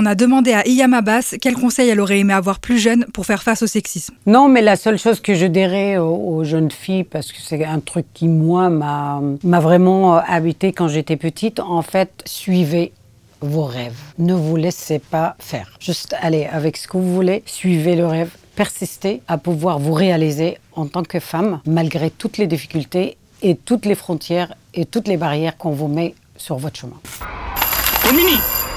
on a demandé à Iyama Abbas quel conseil elle aurait aimé avoir plus jeune pour faire face au sexisme. Non, mais la seule chose que je dirais aux, jeunes filles, parce que c'est un truc qui, moi, m'a vraiment euh, habité quand j'étais petite, en fait, suivez vos rêves. Ne vous laissez pas faire. Juste allez avec ce que vous voulez, suivez le rêve, persistez à pouvoir vous réaliser en tant que femme, malgré toutes les difficultés et toutes les frontières et toutes les barrières qu'on vous met sur votre chemin. Au